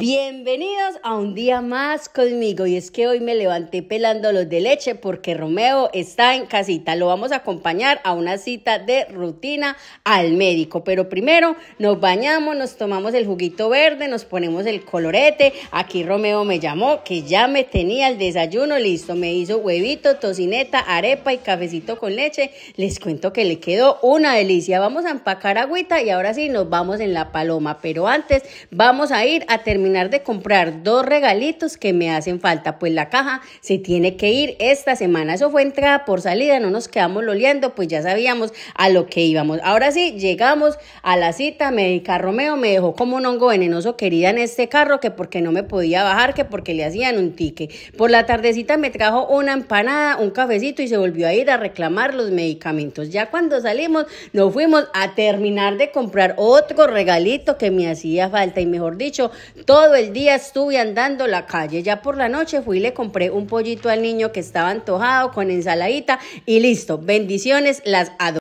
Bienvenidos a un día más conmigo y es que hoy me levanté pelando los de leche porque Romeo está en casita. Lo vamos a acompañar a una cita de rutina al médico, pero primero nos bañamos, nos tomamos el juguito verde, nos ponemos el colorete. Aquí Romeo me llamó que ya me tenía el desayuno listo, me hizo huevito, tocineta, arepa y cafecito con leche. Les cuento que le quedó una delicia. Vamos a empacar agüita y ahora sí nos vamos en la paloma, pero antes vamos a ir a terminar de comprar dos regalitos que me hacen falta, pues la caja se tiene que ir esta semana. Eso fue entrada por salida, no nos quedamos loleando, pues ya sabíamos a lo que íbamos. Ahora sí, llegamos a la cita, me Romeo, me dejó como un hongo venenoso querida en este carro, que porque no me podía bajar, que porque le hacían un tique. Por la tardecita me trajo una empanada, un cafecito y se volvió a ir a reclamar los medicamentos. Ya cuando salimos, nos fuimos a terminar de comprar otro regalito que me hacía falta y mejor dicho, todo todo el día estuve andando la calle. Ya por la noche fui y le compré un pollito al niño que estaba antojado con ensaladita y listo. Bendiciones, las adoré.